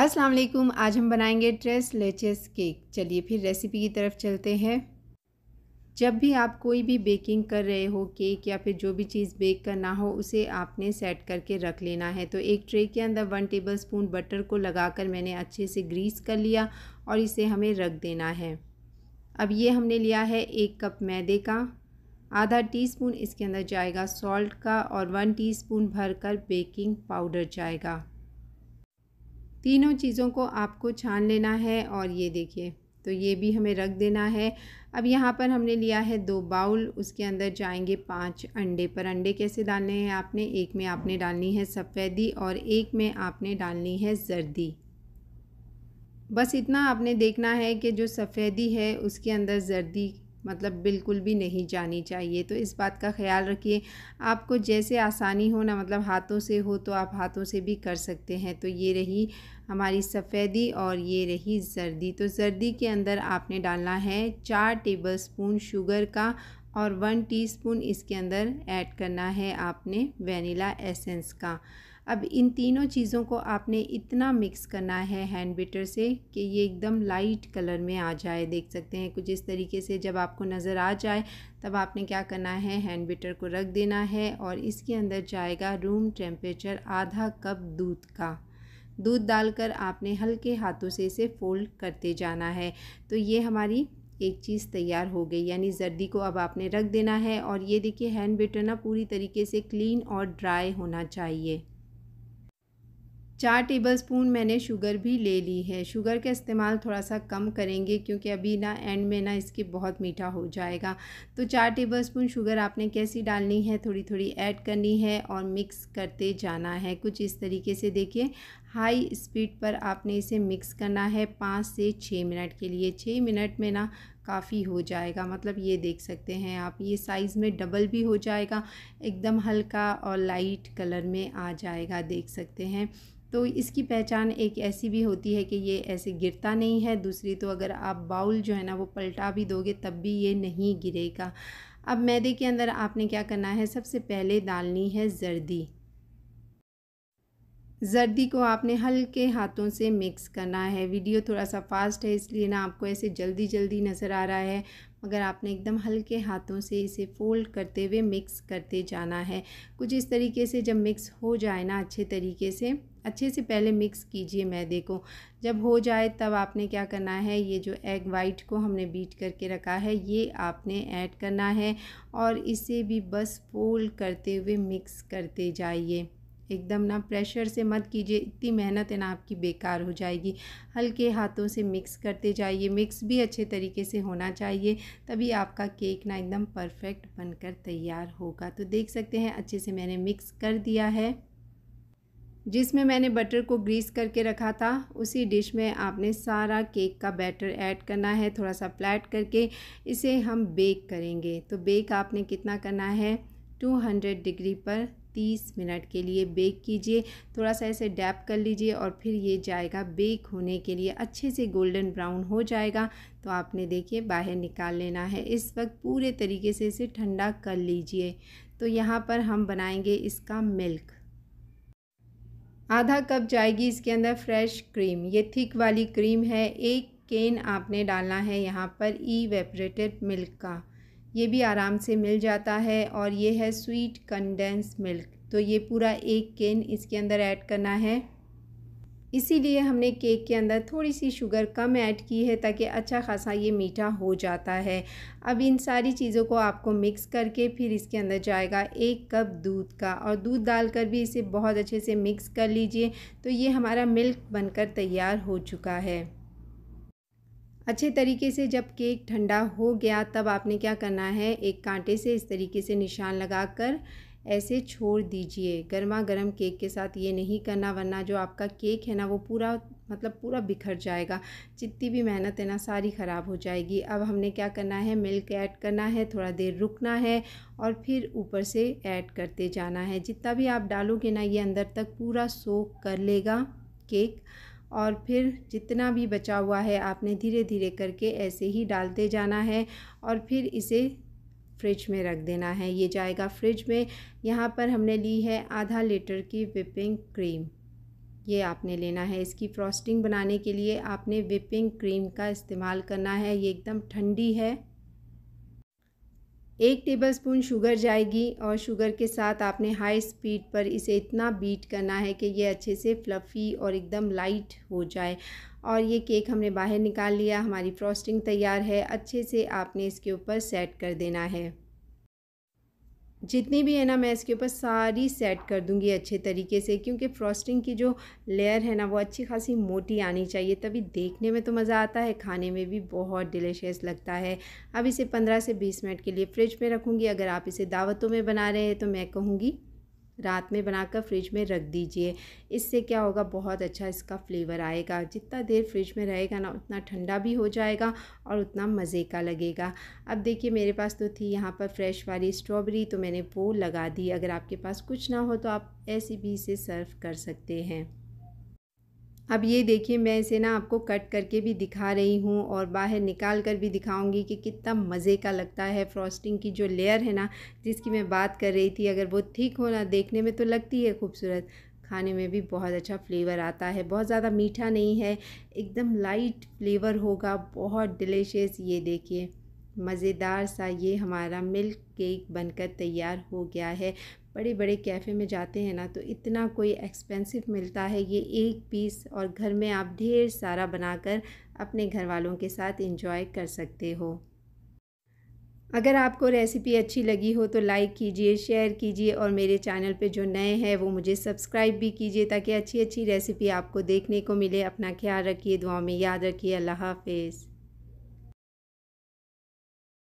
अस्सलाम वालेकुम आज हम बनाएंगे ट्रेस लेचेस केक चलिए फिर रेसिपी की तरफ चलते हैं जब भी आप कोई भी बेकिंग कर रहे हो केक या फिर जो भी चीज़ बेक करना हो उसे आपने सेट करके रख लेना है तो एक ट्रे के अंदर वन टेबल स्पून बटर को लगाकर मैंने अच्छे से ग्रीस कर लिया और इसे हमें रख देना है अब ये हमने लिया है एक कप मैदे का आधा टीस्पून इसके अंदर जाएगा सॉल्ट का और वन टीस्पून भरकर बेकिंग पाउडर जाएगा तीनों चीज़ों को आपको छान लेना है और ये देखिए तो ये भी हमें रख देना है अब यहाँ पर हमने लिया है दो बाउल उसके अंदर जाएंगे पांच अंडे पर अंडे कैसे डालने हैं आपने एक में आपने डालनी है सफ़ेदी और एक में आपने डालनी है जर्दी बस इतना आपने देखना है कि जो सफ़ेदी है उसके अंदर जर्दी मतलब बिल्कुल भी नहीं जानी चाहिए तो इस बात का ख्याल रखिए आपको जैसे आसानी हो ना मतलब हाथों से हो तो आप हाथों से भी कर सकते हैं तो ये रही हमारी सफ़ेदी और ये रही जर्दी तो जर्दी के अंदर आपने डालना है चार टेबल स्पून शुगर का और वन टीस्पून इसके अंदर ऐड करना है आपने वनीला एसेंस का अब इन तीनों चीज़ों को आपने इतना मिक्स करना है हैंड बिटर से कि ये एकदम लाइट कलर में आ जाए देख सकते हैं कुछ इस तरीके से जब आपको नज़र आ जाए तब आपने क्या करना है हैंड बिटर को रख देना है और इसके अंदर जाएगा रूम टेम्परेचर आधा कप दूध का दूध डालकर आपने हल्के हाथों से इसे फोल्ड करते जाना है तो ये हमारी एक चीज़ तैयार हो गई यानी जर्दी को अब आपने रख देना है और ये देखिए हैंड बेटर ना पूरी तरीके से क्लीन और ड्राई होना चाहिए चार टेबलस्पून मैंने शुगर भी ले ली है शुगर का इस्तेमाल थोड़ा सा कम करेंगे क्योंकि अभी ना एंड में ना इसके बहुत मीठा हो जाएगा तो चार टेबलस्पून शुगर आपने कैसी डालनी है थोड़ी थोड़ी ऐड करनी है और मिक्स करते जाना है कुछ इस तरीके से देखिए हाई स्पीड पर आपने इसे मिक्स करना है पाँच से छः मिनट के लिए छः मिनट में ना काफ़ी हो जाएगा मतलब ये देख सकते हैं आप ये साइज़ में डबल भी हो जाएगा एकदम हल्का और लाइट कलर में आ जाएगा देख सकते हैं तो इसकी पहचान एक ऐसी भी होती है कि ये ऐसे गिरता नहीं है दूसरी तो अगर आप बाउल जो है ना वो पलटा भी दोगे तब भी ये नहीं गिरेगा अब मैदे के अंदर आपने क्या करना है सबसे पहले डालनी है जर्दी जर्दी को आपने हल्के हाथों से मिक्स करना है वीडियो थोड़ा सा फास्ट है इसलिए ना आपको ऐसे जल्दी जल्दी नज़र आ रहा है मगर आपने एकदम हल्के हाथों से इसे फ़ोल्ड करते हुए मिक्स करते जाना है कुछ इस तरीके से जब मिक्स हो जाए ना अच्छे तरीके से अच्छे से पहले मिक्स कीजिए मैदे को जब हो जाए तब आपने क्या करना है ये जो एग वाइट को हमने बीट करके रखा है ये आपने ऐड करना है और इसे भी बस फोल्ड करते हुए मिक्स करते जाइए एकदम ना प्रेशर से मत कीजिए इतनी मेहनत है ना आपकी बेकार हो जाएगी हल्के हाथों से मिक्स करते जाइए मिक्स भी अच्छे तरीके से होना चाहिए तभी आपका केक ना एकदम परफेक्ट बनकर तैयार होगा तो देख सकते हैं अच्छे से मैंने मिक्स कर दिया है जिसमें मैंने बटर को ग्रीस करके रखा था उसी डिश में आपने सारा केक का बैटर ऐड करना है थोड़ा सा फ्लैट करके इसे हम बेक करेंगे तो बेक आपने कितना करना है 200 डिग्री पर तीस मिनट के लिए बेक कीजिए थोड़ा सा ऐसे डैप कर लीजिए और फिर ये जाएगा बेक होने के लिए अच्छे से गोल्डन ब्राउन हो जाएगा तो आपने देखिए बाहर निकाल लेना है इस वक्त पूरे तरीके से इसे ठंडा कर लीजिए तो यहाँ पर हम बनाएंगे इसका मिल्क आधा कप जाएगी इसके अंदर फ्रेश क्रीम ये थिक वाली क्रीम है एक केन आपने डालना है यहाँ पर ई वेपरेटेड मिल्क का ये भी आराम से मिल जाता है और ये है स्वीट कंडेंस मिल्क तो ये पूरा एक केन इसके अंदर ऐड करना है इसीलिए हमने केक के अंदर थोड़ी सी शुगर कम ऐड की है ताकि अच्छा खासा ये मीठा हो जाता है अब इन सारी चीज़ों को आपको मिक्स करके फिर इसके अंदर जाएगा एक कप दूध का और दूध डालकर भी इसे बहुत अच्छे से मिक्स कर लीजिए तो ये हमारा मिल्क बनकर तैयार हो चुका है अच्छे तरीके से जब केक ठंडा हो गया तब आपने क्या करना है एक कांटे से इस तरीके से निशान लगाकर ऐसे छोड़ दीजिए गर्मा गर्म केक के साथ ये नहीं करना वरना जो आपका केक है ना वो पूरा मतलब पूरा बिखर जाएगा जितनी भी मेहनत है ना सारी ख़राब हो जाएगी अब हमने क्या करना है मिल्क ऐड करना है थोड़ा देर रुकना है और फिर ऊपर से ऐड करते जाना है जितना भी आप डालोगे ना ये अंदर तक पूरा सोख कर लेगा केक और फिर जितना भी बचा हुआ है आपने धीरे धीरे करके ऐसे ही डालते जाना है और फिर इसे फ्रिज में रख देना है ये जाएगा फ्रिज में यहाँ पर हमने ली है आधा लीटर की विपिंग क्रीम ये आपने लेना है इसकी फ्रॉस्टिंग बनाने के लिए आपने विपिंग क्रीम का इस्तेमाल करना है ये एकदम ठंडी है एक टेबलस्पून शुगर जाएगी और शुगर के साथ आपने हाई स्पीड पर इसे इतना बीट करना है कि ये अच्छे से फ्लफ़ी और एकदम लाइट हो जाए और ये केक हमने बाहर निकाल लिया हमारी फ्रॉस्टिंग तैयार है अच्छे से आपने इसके ऊपर सेट कर देना है जितनी भी है ना मैं इसके ऊपर सारी सेट कर दूंगी अच्छे तरीके से क्योंकि फ्रॉस्टिंग की जो लेयर है ना वो अच्छी खासी मोटी आनी चाहिए तभी देखने में तो मज़ा आता है खाने में भी बहुत डिलीशियस लगता है अब इसे 15 से 20 मिनट के लिए फ्रिज में रखूँगी अगर आप इसे दावतों में बना रहे हैं तो मैं कहूँगी रात में बनाकर फ्रिज में रख दीजिए इससे क्या होगा बहुत अच्छा इसका फ्लेवर आएगा जितना देर फ्रिज में रहेगा ना उतना ठंडा भी हो जाएगा और उतना मज़े का लगेगा अब देखिए मेरे पास तो थी यहाँ पर फ्रेश वाली स्ट्रॉबेरी तो मैंने वो लगा दी अगर आपके पास कुछ ना हो तो आप ऐसी भी इसे सर्व कर सकते हैं अब ये देखिए मैं इसे ना आपको कट करके भी दिखा रही हूँ और बाहर निकाल कर भी दिखाऊंगी कि कितना मज़े का लगता है फ्रॉस्टिंग की जो लेयर है ना जिसकी मैं बात कर रही थी अगर वो ठीक हो ना देखने में तो लगती है खूबसूरत खाने में भी बहुत अच्छा फ्लेवर आता है बहुत ज़्यादा मीठा नहीं है एकदम लाइट फ्लेवर होगा बहुत डिलीशियस ये देखिए मज़ेदार सा ये हमारा मिल्क केक बनकर तैयार हो गया है बड़े बड़े कैफ़े में जाते हैं ना तो इतना कोई एक्सपेंसिव मिलता है ये एक पीस और घर में आप ढेर सारा बनाकर अपने घर वालों के साथ इंजॉय कर सकते हो अगर आपको रेसिपी अच्छी लगी हो तो लाइक कीजिए शेयर कीजिए और मेरे चैनल पे जो नए हैं वो मुझे सब्सक्राइब भी कीजिए ताकि अच्छी अच्छी रेसिपी आपको देखने को मिले अपना ख्याल रखिए दुआ में याद रखिए अल्लाह हाफिज़